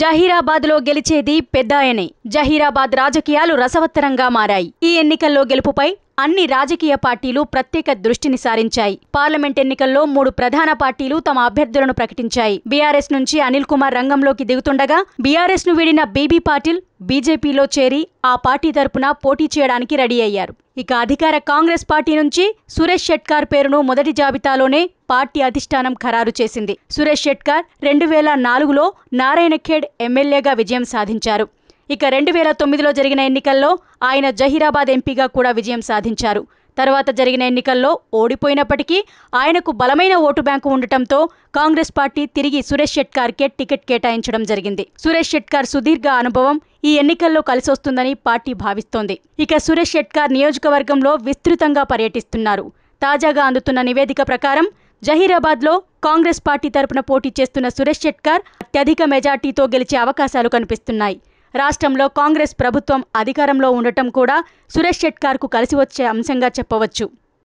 జహీరాబాద్ లో గెలిచేది పెద్దాయనే జహీరాబాద్ రాజకీయాలు రసవత్తరంగా మారాయి ఈ ఎన్నికల్లో గెలుపుపై అన్ని రాజకీయ పార్టీలు ప్రత్యేక దృష్టిని సారించాయి పార్లమెంట్ ఎన్నికల్లో మూడు ప్రధాన పార్టీలు తమ అభ్యర్థులను ప్రకటించాయి బీఆర్ఎస్ నుంచి అనిల్ కుమార్ రంగంలోకి దిగుతుండగా బీఆర్ఎస్ ను వీడిన బీబీ పాటిల్ బీజేపీలో చేరి ఆ పార్టీ తరపున పోటీ చేయడానికి రెడీ అయ్యారు ఇక అధికార కాంగ్రెస్ పార్టీ నుంచి సురేష్ షెట్కార్ పేరును మొదటి జాబితాలోనే పార్టీ అధిష్టానం ఖరారు చేసింది సురేష్ షెట్కార్ రెండు వేల నాలుగులో నారాయణఖేడ్ ఎమ్మెల్యేగా విజయం సాధించారు ఇక రెండు వేల తొమ్మిదిలో జరిగిన ఎన్నికల్లో ఆయన జహీరాబాద్ ఎంపీగా కూడా విజయం సాధించారు తర్వాత జరిగిన ఎన్నికల్లో ఓడిపోయినప్పటికీ ఆయనకు బలమైన ఓటు బ్యాంకు ఉండటంతో కాంగ్రెస్ పార్టీ తిరిగి సురేష్ షెట్కార్కే టికెట్ కేటాయించడం జరిగింది సురేష్ షెట్కార్ సుదీర్ఘ అనుభవం ఈ ఎన్నికల్లో కలిసొస్తుందని పార్టీ భావిస్తోంది ఇక సురేష్ షెట్కార్ నియోజకవర్గంలో విస్తృతంగా పర్యటిస్తున్నారు తాజాగా అందుతున్న నివేదిక ప్రకారం జహీరాబాద్లో కాంగ్రెస్ పార్టీ తరపున పోటీ చేస్తున్న సురేష్ షెట్కార్ అత్యధిక మెజార్టీతో గెలిచే అవకాశాలు కనిపిస్తున్నాయి రాష్ట్రంలో కాంగ్రెస్ ప్రభుత్వం అధికారంలో ఉండటం కూడా సురేష్ షెట్కార్కు కలిసి వచ్చే అంశంగా చెప్పవచ్చు